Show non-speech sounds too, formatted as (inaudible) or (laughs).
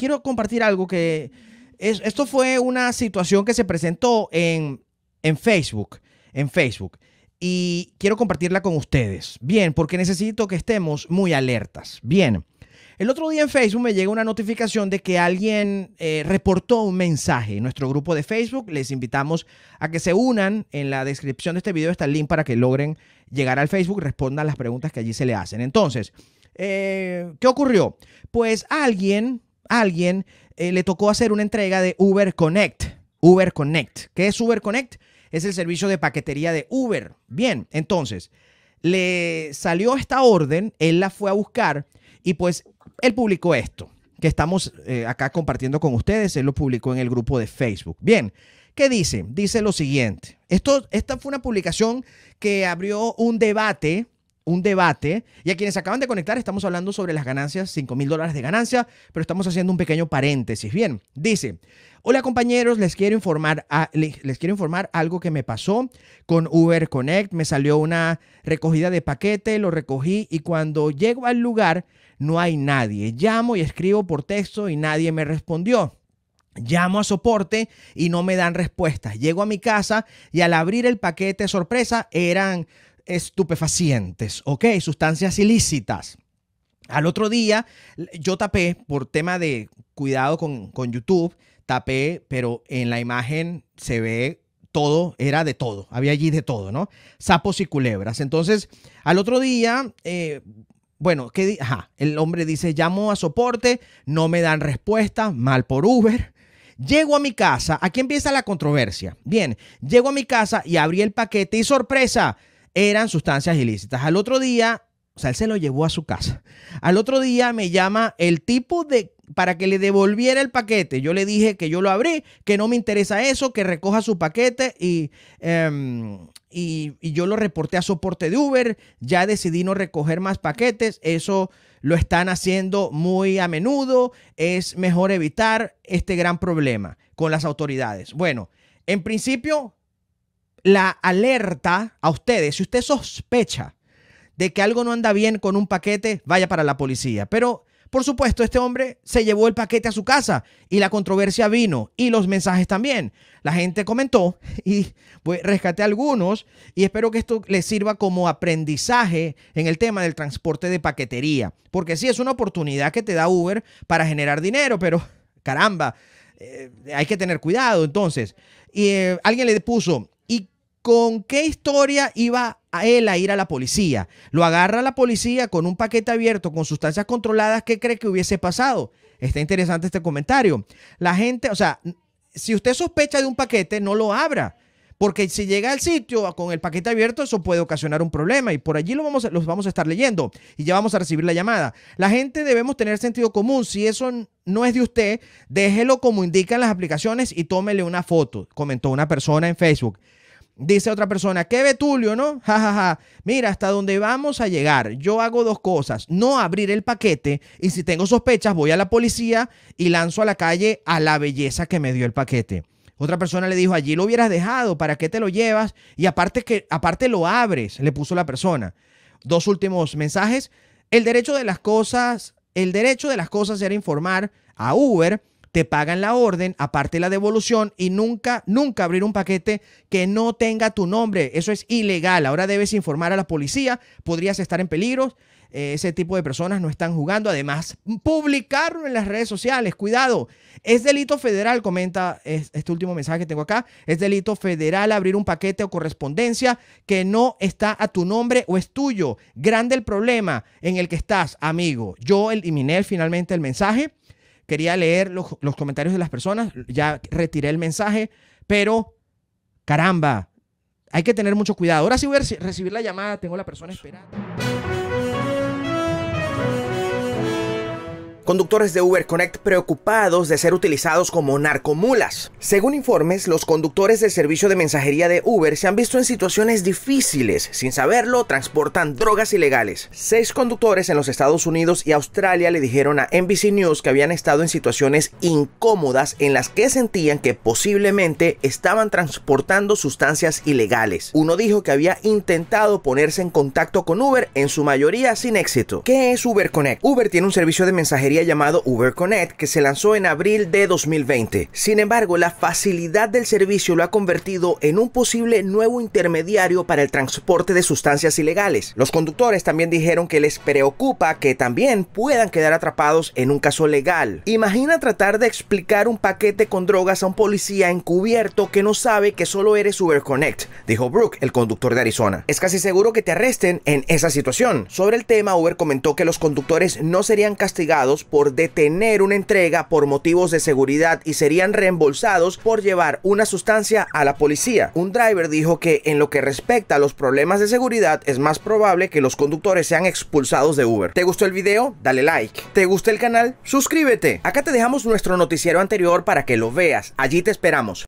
quiero compartir algo que esto fue una situación que se presentó en, Facebook, en Facebook. Y quiero compartirla con ustedes. Bien, porque necesito que estemos muy alertas. Bien. El otro día en Facebook me llegó una notificación de que alguien eh, reportó un mensaje en nuestro grupo de Facebook. Les invitamos a que se unan. En la descripción de este video está el link para que logren llegar al Facebook, respondan las preguntas que allí se le hacen. Entonces, eh, ¿qué ocurrió? Pues alguien alguien eh, le tocó hacer una entrega de Uber Connect. Uber Connect. ¿Qué es Uber Connect? Es el servicio de paquetería de Uber. Bien, entonces, le salió esta orden, él la fue a buscar y pues él publicó esto que estamos eh, acá compartiendo con ustedes, él lo publicó en el grupo de Facebook. Bien, ¿qué dice? Dice lo siguiente. Esto, esta fue una publicación que abrió un debate un debate. Y a quienes acaban de conectar, estamos hablando sobre las ganancias, 5 mil dólares de ganancia, pero estamos haciendo un pequeño paréntesis. Bien, dice, hola compañeros, les quiero informar, les quiero informar algo que me pasó con Uber Connect. Me salió una recogida de paquete, lo recogí y cuando llego al lugar no hay nadie. Llamo y escribo por texto y nadie me respondió. Llamo a soporte y no me dan respuestas. Llego a mi casa y al abrir el paquete sorpresa eran estupefacientes, ¿ok? Sustancias ilícitas. Al otro día, yo tapé, por tema de cuidado con, YouTube, tapé, pero en la imagen se ve todo, era de todo, había allí de todo, ¿no? Sapos y culebras. Entonces, al otro día, eh, bueno, ¿qué Ajá, el hombre dice, llamo a soporte, no me dan respuesta, mal por Uber. Llego a mi casa, aquí empieza la controversia. Bien, llego a mi casa y abrí el paquete y sorpresa, eran sustancias ilícitas. Al otro día, o sea, él se lo llevó a su casa. Al otro día me llama el tipo de para que le devolviera el paquete. Yo le dije que yo lo abrí, que no me interesa eso, que recoja su paquete y, em, y, yo lo reporté a soporte de Uber. Ya decidí no recoger más paquetes. Eso lo están haciendo muy a menudo. Es mejor evitar este gran problema con las autoridades. Bueno, en principio la alerta a ustedes. Si usted sospecha de que algo no anda bien con un paquete, vaya para la policía. Pero, por supuesto, este hombre se llevó el paquete a su casa y la controversia vino y los mensajes también. La gente comentó (laughs) y pues, rescaté algunos y espero que esto les sirva como aprendizaje en el tema del transporte de paquetería. Porque sí, es una oportunidad que te da Uber para generar dinero, pero caramba, eh, hay que tener cuidado. Entonces, y, eh, alguien le puso, con qué historia iba a él a ir a la policía. Lo agarra la policía con un paquete abierto con sustancias controladas. ¿Qué cree que hubiese pasado? Está interesante este comentario. La gente, o sea, si usted sospecha de un paquete, no lo abra. Porque si llega al sitio con el paquete abierto, eso puede ocasionar un problema y por allí lo vamos, los vamos a estar leyendo y ya vamos a recibir la llamada. La gente debemos tener sentido común. Si eso no es de usted, déjelo como indican las aplicaciones y tómele una foto, comentó una persona en Facebook. Dice otra persona, que Betulio, ¿no? Ja, Mira, hasta dónde vamos a llegar. Yo hago dos cosas. No abrir el paquete y si tengo sospechas voy a la policía y lanzo a la calle a la belleza que me dio el paquete. Otra persona le dijo, allí lo hubieras dejado, ¿para qué te lo llevas? Y aparte, que, aparte lo abres, le puso la persona. Dos últimos mensajes. El derecho de las cosas, el derecho de las cosas era informar a Uber te pagan la orden, aparte la devolución y nunca, nunca abrir un paquete que no tenga tu nombre. Eso es ilegal. Ahora debes informar a la policía, podrías estar en peligro. Eh, ese tipo de personas no están jugando. Además, publicarlo en las redes sociales. Cuidado. Es delito federal, comenta este último mensaje que tengo acá. Es delito federal abrir un paquete o correspondencia que no está a tu nombre o es tuyo. Grande el problema en el que estás, amigo. Yo eliminé finalmente el mensaje quería leer los, comentarios de las personas, ya retiré el mensaje, pero caramba, hay que tener mucho cuidado. Ahora sí voy a recibir la llamada, tengo la persona esperando. Conductores de Uber Connect preocupados de ser utilizados como narcomulas. Según informes, los conductores del servicio de mensajería de Uber se han visto en situaciones difíciles. Sin saberlo, transportan drogas ilegales. Seis conductores en los Estados Unidos y Australia le dijeron a NBC News que habían estado en situaciones incómodas en las que sentían que posiblemente estaban transportando sustancias ilegales. Uno dijo que había intentado ponerse en contacto con Uber, en su mayoría sin éxito. ¿Qué es Uber Connect? Uber tiene un servicio de mensajería llamado Uber Connect que se lanzó en abril de 2020. Sin embargo, la facilidad del servicio lo ha convertido en un posible nuevo intermediario para el transporte de sustancias ilegales. Los conductores también dijeron que les preocupa que también puedan quedar atrapados en un caso legal. Imagina tratar de explicar un paquete con drogas a un policía encubierto que no sabe que solo eres Uber Connect, dijo Brooke, el conductor de Arizona. Es casi seguro que te arresten en esa situación. Sobre el tema, Uber comentó que los conductores no serían castigados por detener una entrega por motivos de seguridad y serían reembolsados por llevar una sustancia a la policía. Un driver dijo que en lo que respecta a los problemas de seguridad es más probable que los conductores sean expulsados de Uber. ¿Te gustó el video? Dale like. ¿Te gusta el canal? Suscríbete. Acá te dejamos nuestro noticiero anterior para que lo veas. Allí te esperamos.